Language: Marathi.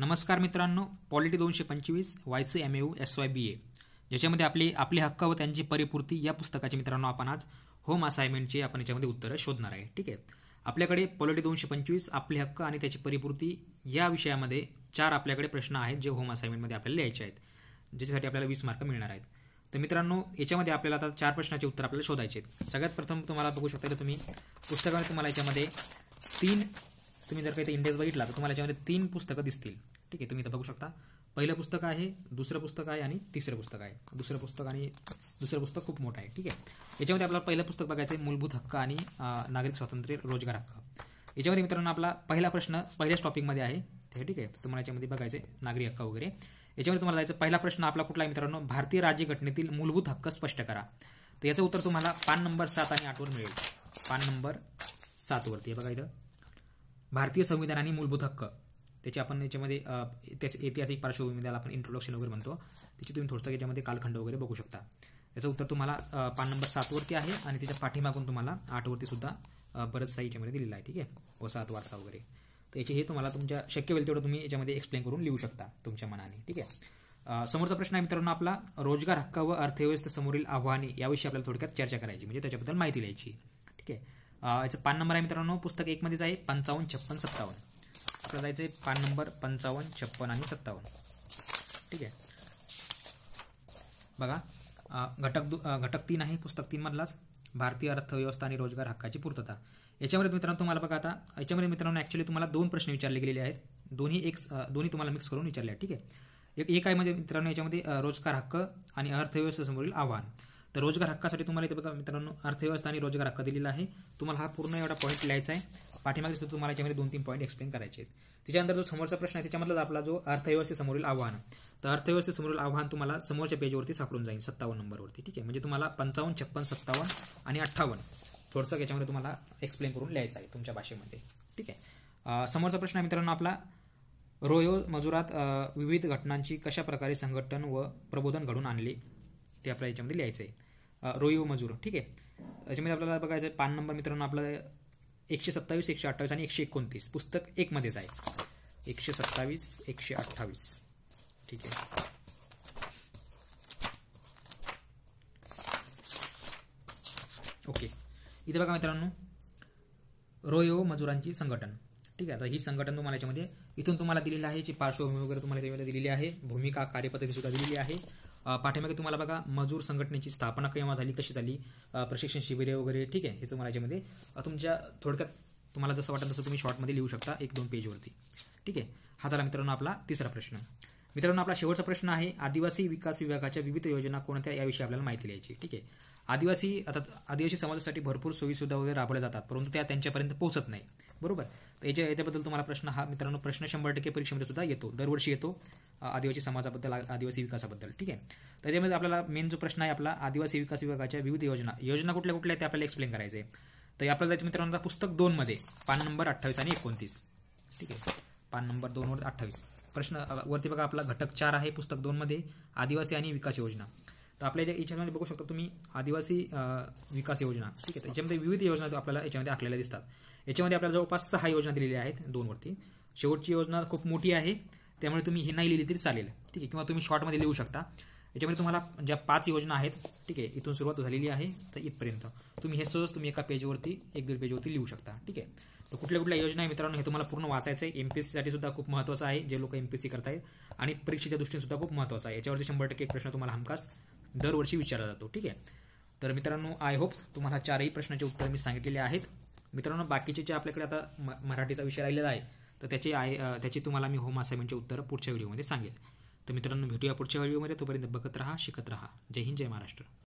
नमस्कार मित्रांनो पॉलिटी दोनशे पंचवीस C M U S Y B A ज्याच्यामध्ये आपले आपले हक्क व त्यांची परिपूर्ती या पुस्तकाचे मित्रांनो आपण आज होम असाइनमेंटची आपण याच्यामध्ये उत्तरं शोधणार आहे ठीक आहे आपल्याकडे पॉलिटी दोनशे पंचवीस आपले हक्क आणि त्याची परिपूर्ती या विषयामध्ये चार आपल्याकडे प्रश्न आहेत जे होम असाइनमेंटमध्ये आपल्याला लिहायचे आहेत ज्याच्यासाठी आपल्याला वीस मार्क मिळणार आहेत तर मित्रांनो याच्यामध्ये आपल्याला आता चार प्रश्नाचे उत्तर आपल्याला शोधायचे आहेत सगळ्यात प्रथम तुम्हाला बघू शकता की तुम्ही पुस्तकामध्ये तुम्हाला याच्यामध्ये तीन तुम्ही जर काही इंडेक्स बघितला तर तुम्हाला याच्यामध्ये तीन पुस्तकं दिसतील ठीक आहे तुम्ही इथं बघू शकता पहिलं पुस्तक आहे दुसरं पुस्तक आहे आणि तिसरं पुस्तक आहे दुसरं पुस्तक आणि दुसरं पुस्तक खूप मोठं आहे ठीक आहे याच्यामध्ये आपल्याला पहिलं पुस्तक बघायचं आहे मूलभूत हक्क आणि नागरिक स्वातंत्र्य रोजगार हक्क याच्यामध्ये मित्रांनो आपला पहिला प्रश्न पहिल्याच टॉपिकमध्ये आहे ठीक आहे तुम्हाला याच्यामध्ये बघायचं आहे नागरी हक्क वगैरे याच्यामध्ये तुम्हाला जायचं पहिला प्रश्न आपला कुठला आहे मित्रांनो भारतीय राज्यघटनेतील मूलभूत हक्क स्पष्ट करा तर याचं उत्तर तुम्हाला पान नंबर सात आणि आठवर मिळेल पान नंबर सातवरती बघा इथं भारतीय संविधान आणि मूलभूत हक्क त्याची आपण याच्यामध्ये ऐतिहासिक पार्श्वभूमी द्याला आपण इंट्रोडक्शन वगैरे म्हणतो त्याची तुम्ही थोडंसं याच्यामध्ये कालखंड वगैरे बघू शकता याचं उत्तर तुम्हाला पान नंबर सातवरती आहे आणि त्याच्या पाठीमागून तुम्हाला आठवरती सुद्धा साई याच्यामध्ये दिलेला आहे ठीक आहे वसाहत वारसा वगैरे तर याचे हे तुम्हाला तुमच्या शक्य होईल तेवढं तुम्ही याच्यामध्ये एक्सप्लेन करून लिहू शकता तुमच्या मनाने ठीक आहे समोरचा प्रश्न आहे मित्रांनो आपला रोजगार हक्क व समोरील आव्हाने याविषयी आपल्याला थोडक्यात चर्चा करायची म्हणजे त्याच्याबद्दल माहिती लिहायची ठीक आहे याचा पान नंबर आहे मित्रांनो पुस्तक एकमध्येच आहे पंचावन्न छप्पन सत्तावन्न आपल्याला पान नंबर पंचावन्न छप्पन आणि सत्तावन्न ठीक आहे बघा घटक दु घटक तीन आहे पुस्तक तीनमधलाच भारतीय अर्थव्यवस्था आणि रोजगार हक्काची पूर्तता याच्यामध्ये मित्रांनो तुम्हाला बघा आता याच्यामध्ये मित्रांनो ऍक्च्युली तुम्हाला दोन प्रश्न विचारले गेलेले आहेत दोन्ही एक दोन्ही तुम्हाला मिक्स करून विचारले ठीक आहे एक एक आहे म्हणजे मित्रांनो याच्यामध्ये रोजगार हक्क आणि अर्थव्यवस्थेसमोरील आव्हान तर रोजगार हक्कासाठी तुम्हाला इथे बघा मित्रांनो अर्थव्यवस्था आणि रोजगार हक्क दिलेला आहे तुम्हाला हा पूर्ण एवढा पॉईंट लिहायचा आहे पाठीमागे सुद्धा तुम्हाला याच्यामध्ये दोन तीन पॉईंट एक्सप्लेन करायचे आहेत त्याच्यानंतर जो समोरचा प्रश्न आहे त्याच्यामधला आपला जो अर्थव्यवस्थेसमोरील आव्हान तर अर्थव्यवस्थेसमोरील आव्हान तुम्हाला समोरच्या पेजवरती सापडून जाईल सत्तावन्न नंबरवरती ठीक आहे म्हणजे तुम्हाला पंचावन्न छप्पन सत्तावन्न आणि अठ्ठावन्न थोडंसं याच्यामध्ये तुम्हाला एक्सप्लेन करून लिहायचं आहे तुमच्या भाषेमध्ये ठीक आहे समोरचा प्रश्न आहे मित्रांनो आपला रोयो मजुरात विविध घटनांची कशा प्रकारे संघटन व प्रबोधन घडून आणले ते आपल्याला याच्यामध्ये लिहायचं आहे रोयो मजूर ठीक आहे त्याच्यामध्ये आपल्याला बघायचं पान नंबर मित्रांनो आपला एकशे सत्तावीस एकशे अठ्ठावीस आणि एकशे एकोणतीस पुस्तक एक मध्येच आहे एकशे सत्तावीस एकशे अठ्ठावीस ठीक आहे ओके इथे बघा मित्रांनो रोयो मजुरांची संघटन ठीक आहे आता ही संघटन तुम्हाला याच्यामध्ये इथून तुम्हाला दिलेलं आहे जी पार्श्वभूमी वगैरे तुम्हाला दिलेली आहे भूमिका कार्यपद्धती सुद्धा दिलेली आहे पाठीमागे तुम्हाला बघा मजूर संघटनेची स्थापना केव्हा झाली कशी झाली प्रशिक्षण शिबिरे वगैरे ठीक आहे हे तुम्हाला याच्यामध्ये तुमच्या थोडक्यात तुम्हाला जसं वाटत तसं तुम्ही शॉर्टमध्ये लिहू शकता एक दोन पेजवरती ठीक आहे हा झाला मित्रांनो आपला तिसरा प्रश्न मित्रांनो आपला शेवटचा प्रश्न आहे आदिवासी विकास विभागाच्या विविध योजना कोणत्या याविषयी आपल्याला माहिती द्यायची ठीक आहे आदिवासी आता आदिवासी समाजासाठी भरपूर सुविधा वगैरे राबवल्या जातात परंतु त्या त्यांच्यापर्यंत पोहोचत नाही बरोबर याच्या याच्याबद्दल तुम्हाला प्रश्न हा मित्रांनो प्रश्न शंभर टक्के परीक्षेमध्ये सुद्धा येतो दरवर्षी येतो आदिवासी समाजाबद्दल आदिवासी विकासाबद्दल ठीक आहे त्याच्यामध्ये आपल्याला मेन जो प्रश्न आहे आपला आदिवासी विकास विभागाच्या विविध योजना योजना कुठल्या कुठल्या आहेत ते आपल्याला एक्सप्लेन करायचे तर आपल्याला जायचं मित्रांनो पुस्तक दोनमध्ये पान नंबर अठ्ठावीस आणि एकोणतीस ठीक आहे पान नंबर दोनवर अठ्ठावीस प्रश्न वरती बघा आपला घटक चार आहे पुस्तक दोनमध्ये आदिवासी आणि विकास योजना तर आपल्या याच्यामध्ये बघू शकता तुम्ही आदिवासी विकास योजना ठीक आहे याच्यामध्ये विविध योजना आपल्याला याच्यामध्ये आखलेल्या दिसतात याच्यामध्ये आपल्याला जवळपास सहा योजना दिलेल्या आहेत दोनवरती शेवटची योजना खूप मोठी आहे त्यामुळे तुम्ही ही नाही लिहिली तरी चालेल ठीक आहे किंवा तुम्ही शॉर्टमध्ये लिहू शकता याच्यामध्ये तुम्हाला ज्या पाच योजना आहेत ठीक आहे इथून सुरुवात झालेली आहे तर इथपर्यंत तुम्ही हे सहज तुम्ही एका पेजवरती एक दीड पेजवरती लिहू शकता ठीक आहे तर कुठल्या कुठल्या योजना आहे मित्रांनो हे तुम्हाला पूर्ण वाचायचं आहे एमपीएससी पी सुद्धा खूप महत्त्वाचं आहे जे लोक एम पी सी करतायत आणि परीक्षेच्या दृष्टीने सुद्धा खूप महत्त्वाचं आहे याच्यावरती शंभर टक्के प्रश्न तुम्हाला हमखास दरवर्षी विचारला जातो ठीक आहे तर मित्रांनो आय होप तुम्हाला चारही प्रश्नाचे उत्तर मी सांगितलेले आहेत मित्रांनो बाकीचे जे आपल्याकडे आता मराठीचा विषय राहिलेला आहे तर त्याचे आय त्याची तुम्हाला मी होम असाइनमेंटचे उत्तर पुढच्या व्हिडिओमध्ये सांगेल तर मित्रांनो भेटूया पुढच्या व्हिडिओमध्ये तोपर्यंत बघत राहा शिकत राहा जय हिंद जय महाराष्ट्र